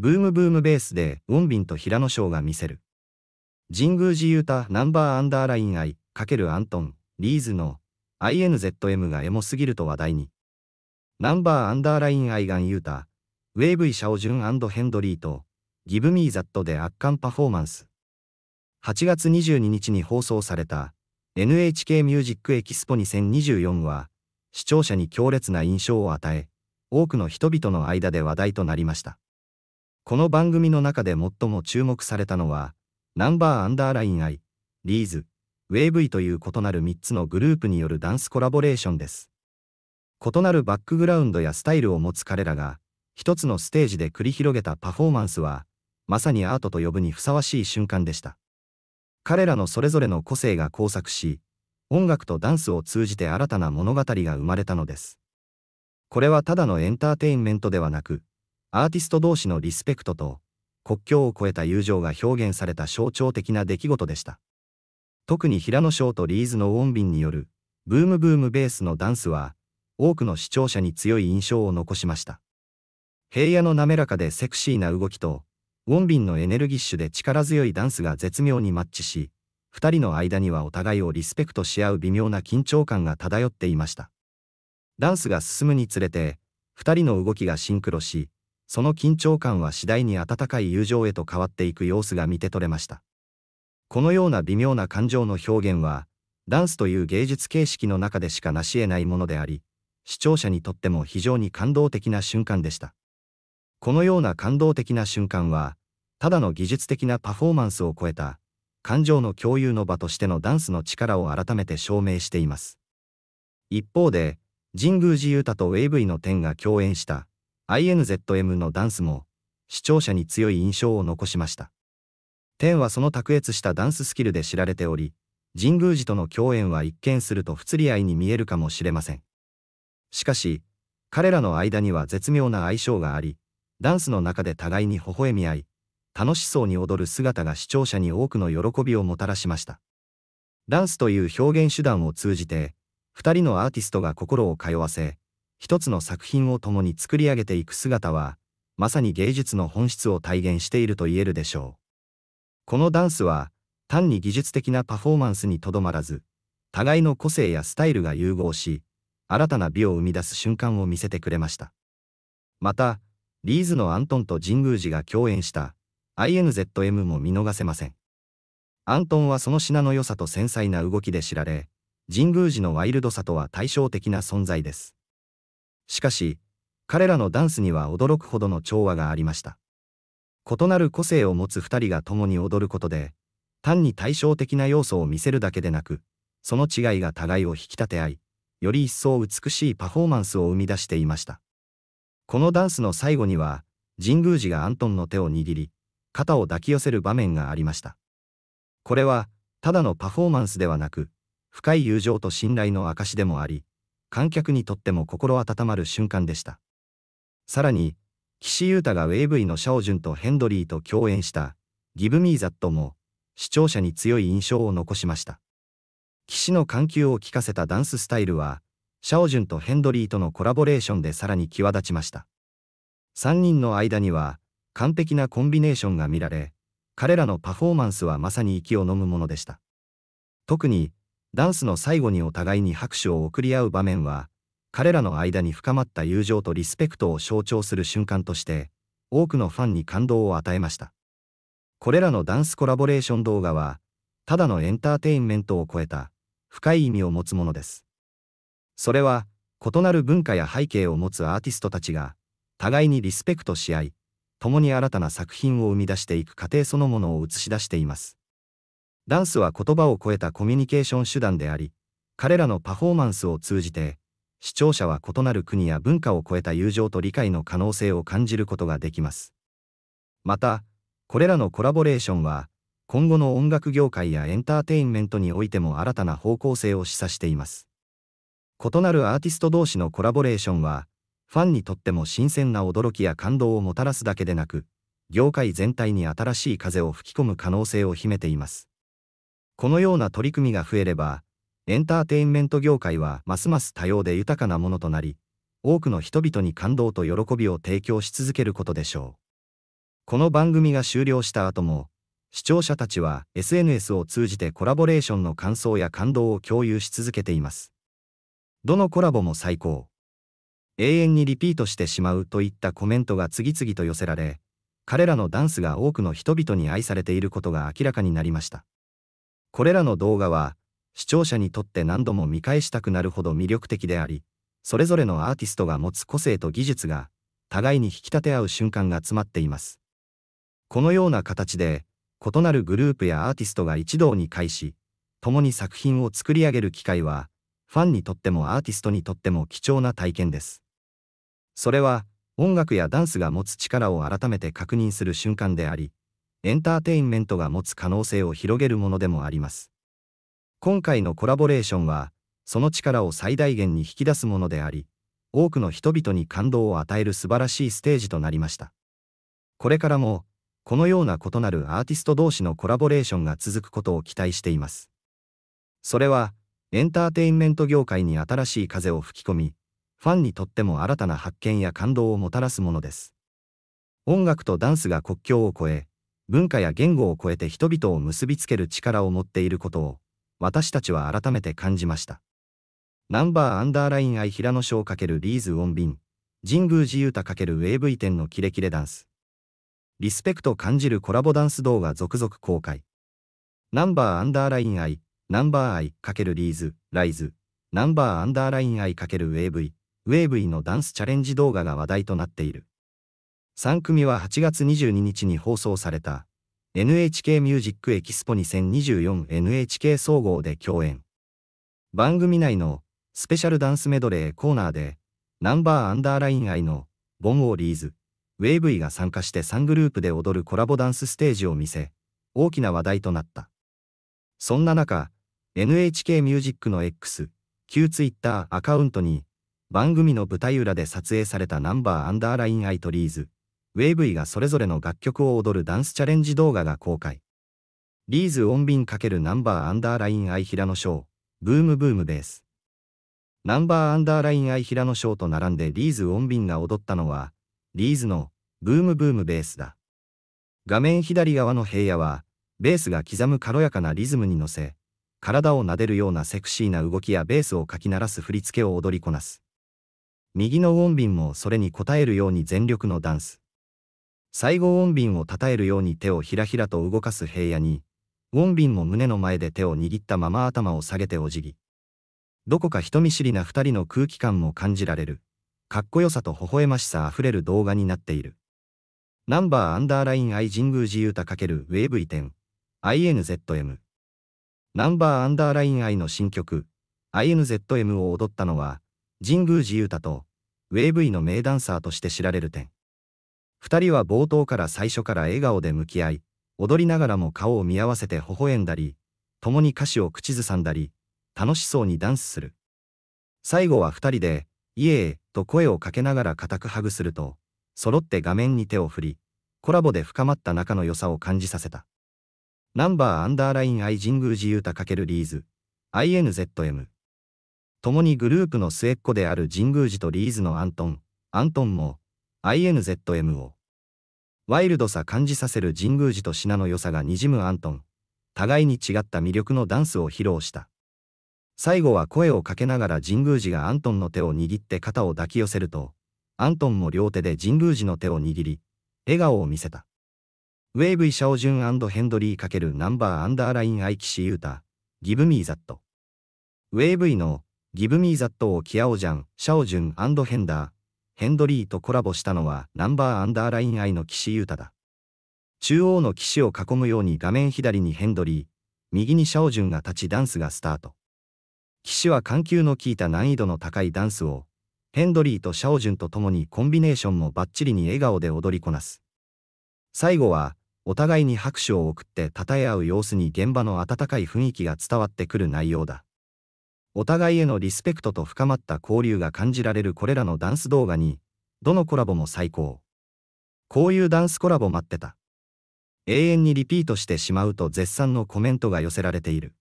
ブームブームベースで、ウォンビンと平野翔が見せる。神宮寺ユータナンバーアンダーライン I かけるアントン、リーズの INZM がエモすぎると話題に。ナンバーアンダーラインイガンユータ、ウェイブイ・シャオジュンヘンドリーと、ギブ・ミー・ザットで圧巻パフォーマンス。8月22日に放送された NHK ミュージックエキスポ2024は、視聴者に強烈な印象を与え、多くの人々の間で話題となりました。この番組の中で最も注目されたのは、ナンバーアンダーライン I、リーズ、ウェーブイという異なる3つのグループによるダンスコラボレーションです。異なるバックグラウンドやスタイルを持つ彼らが、一つのステージで繰り広げたパフォーマンスは、まさにアートと呼ぶにふさわしい瞬間でした。彼らのそれぞれの個性が交錯し、音楽とダンスを通じて新たな物語が生まれたのです。これはただのエンターテインメントではなく、アーティスト同士のリスペクトと国境を越えた友情が表現された象徴的な出来事でした。特に平野翔とリーズのウォンビンによるブームブームベースのダンスは多くの視聴者に強い印象を残しました。平野の滑らかでセクシーな動きとウォンビンのエネルギッシュで力強いダンスが絶妙にマッチし2人の間にはお互いをリスペクトし合う微妙な緊張感が漂っていました。ダンスが進むにつれて2人の動きがシンクロしその緊張感は次第に温かい友情へと変わっていく様子が見て取れました。このような微妙な感情の表現は、ダンスという芸術形式の中でしか成し得ないものであり、視聴者にとっても非常に感動的な瞬間でした。このような感動的な瞬間は、ただの技術的なパフォーマンスを超えた、感情の共有の場としてのダンスの力を改めて証明しています。一方で、神宮寺勇太と AV の点が共演した、INZM のダンスも視聴者に強い印象を残しました。天はその卓越したダンススキルで知られており、神宮寺との共演は一見すると不釣り合いに見えるかもしれません。しかし、彼らの間には絶妙な相性があり、ダンスの中で互いに微笑み合い、楽しそうに踊る姿が視聴者に多くの喜びをもたらしました。ダンスという表現手段を通じて、2人のアーティストが心を通わせ、一つの作品を共に作り上げていく姿は、まさに芸術の本質を体現していると言えるでしょう。このダンスは、単に技術的なパフォーマンスにとどまらず、互いの個性やスタイルが融合し、新たな美を生み出す瞬間を見せてくれました。また、リーズのアントンと神宮寺が共演した INZM も見逃せません。アントンはその品の良さと繊細な動きで知られ、神宮寺のワイルドさとは対照的な存在です。しかし、彼らのダンスには驚くほどの調和がありました。異なる個性を持つ2人が共に踊ることで、単に対照的な要素を見せるだけでなく、その違いが互いを引き立て合い、より一層美しいパフォーマンスを生み出していました。このダンスの最後には、神宮寺がアントンの手を握り、肩を抱き寄せる場面がありました。これは、ただのパフォーマンスではなく、深い友情と信頼の証でもあり、観客にとっても心温まる瞬間でした。さらに、岸優太が AV のシャオジュンとヘンドリーと共演した「ギブ・ミー・ザット」も視聴者に強い印象を残しました。岸の緩急を利かせたダンススタイルはシャオジュンとヘンドリーとのコラボレーションでさらに際立ちました。3人の間には完璧なコンビネーションが見られ彼らのパフォーマンスはまさに息を呑むものでした。特にダンスの最後にお互いに拍手を送り合う場面は彼らの間に深まった友情とリスペクトを象徴する瞬間として多くのファンに感動を与えましたこれらのダンスコラボレーション動画はただのエンターテインメントを超えた深い意味を持つものですそれは異なる文化や背景を持つアーティストたちが互いにリスペクトし合い共に新たな作品を生み出していく過程そのものを映し出していますダンスは言葉を超えたコミュニケーション手段であり、彼らのパフォーマンスを通じて、視聴者は異なる国や文化を超えた友情と理解の可能性を感じることができます。また、これらのコラボレーションは、今後の音楽業界やエンターテインメントにおいても新たな方向性を示唆しています。異なるアーティスト同士のコラボレーションは、ファンにとっても新鮮な驚きや感動をもたらすだけでなく、業界全体に新しい風を吹き込む可能性を秘めています。このような取り組みが増えれば、エンターテインメント業界はますます多様で豊かなものとなり、多くの人々に感動と喜びを提供し続けることでしょう。この番組が終了した後も、視聴者たちは SNS を通じてコラボレーションの感想や感動を共有し続けています。どのコラボも最高。永遠にリピートしてしまうといったコメントが次々と寄せられ、彼らのダンスが多くの人々に愛されていることが明らかになりました。これらの動画は、視聴者にとって何度も見返したくなるほど魅力的であり、それぞれのアーティストが持つ個性と技術が、互いに引き立て合う瞬間が詰まっています。このような形で、異なるグループやアーティストが一堂に会し、共に作品を作り上げる機会は、ファンにとってもアーティストにとっても貴重な体験です。それは、音楽やダンスが持つ力を改めて確認する瞬間であり、エンターテインメントが持つ可能性を広げるものでもあります。今回のコラボレーションは、その力を最大限に引き出すものであり、多くの人々に感動を与える素晴らしいステージとなりました。これからも、このような異なるアーティスト同士のコラボレーションが続くことを期待しています。それは、エンターテインメント業界に新しい風を吹き込み、ファンにとっても新たな発見や感動をもたらすものです。音楽とダンスが国境を越え、文化や言語を超えて人々を結びつける力を持っていることを、私たちは改めて感じました。ナンバーアンダーライン愛平野賞×リーズ・ウォンビン、神宮寺ユータ×ウェーブイテンのキレキレダンス。リスペクト感じるコラボダンス動画続々公開。ナンバーアンダーライン愛、ナンバー愛×リーズ、ライズ、ナンバーアンダーライン愛×ウェーブイ、ウェーブイのダンスチャレンジ動画が話題となっている。3組は8月22日に放送された NHK ミュージックエキスポ 2024NHK 総合で共演。番組内のスペシャルダンスメドレーコーナーでナンバーアンダーライン愛のボンオーリーズ、ウェイブイが参加して3グループで踊るコラボダンスステージを見せ、大きな話題となった。そんな中、NHK ミュージックの X、旧 Twitter アカウントに、番組の舞台裏で撮影されたナンバーアンダーラインアイトリーズ、ウェイブイがそれぞれの楽曲を踊るダンスチャレンジ動画が公開。リーズ音便×ナンバーアンダーラインアイヒラのショー、ブームブームベース。ナンバーアンダーラインアイヒラのショーと並んでリーズビ便が踊ったのは、リーズのブームブームベースだ。画面左側の平野は、ベースが刻む軽やかなリズムに乗せ、体を撫でるようなセクシーな動きやベースをかき鳴らす振り付けを踊りこなす。右のウォンビンもそれに応えるように全力のダンス。西郷穏便をたたえるように手をひらひらと動かす平野に、穏便も胸の前で手を握ったまま頭を下げておじぎ。どこか人見知りな二人の空気感も感じられる、かっこよさと微笑ましさあふれる動画になっている。ナンバーアンダーライン i 神宮寺ゆうた×ウェーブ移転 INZM。ナンバーアンダーライン i の新曲 INZM を踊ったのは、神宮寺ゆうたと、ウェーブイの名ダンサーとして知られる点。二人は冒頭から最初から笑顔で向き合い、踊りながらも顔を見合わせて微笑んだり、共に歌詞を口ずさんだり、楽しそうにダンスする。最後は二人で、イエーと声をかけながら固くハグすると、揃って画面に手を振り、コラボで深まった仲の良さを感じさせた。ナンバーアンダーラインアイジングルジユータ×リーズ、INZM。共にグループの末っ子である神宮寺とリーズのアントン、アントンも、INZM を、ワイルドさ感じさせる神宮寺と品の良さがにじむアントン。互いに違った魅力のダンスを披露した。最後は声をかけながら神宮寺がアントンの手を握って肩を抱き寄せると、アントンも両手で神宮寺の手を握り、笑顔を見せた。ウェイブイ・シャオジュンヘンドリー×ナンバーアンダーライン・アイキシ・ユータ、ギブ・ミー・ザット。ウェイブイのギブ・ミー・ザットをキアオジャン、シャオジュンヘンダー、ヘンドリーとコラボしたのはナンバーアンダーライン I の岸優太だ。中央の岸を囲むように画面左にヘンドリー、右にシャオジュンが立ちダンスがスタート。岸は緩急の効いた難易度の高いダンスを、ヘンドリーとシャオジュンと共にコンビネーションもバッチリに笑顔で踊りこなす。最後は、お互いに拍手を送って称え合う様子に現場の温かい雰囲気が伝わってくる内容だ。お互いへのリスペクトと深まった交流が感じられるこれらのダンス動画に、どのコラボも最高。こういうダンスコラボ待ってた。永遠にリピートしてしまうと絶賛のコメントが寄せられている。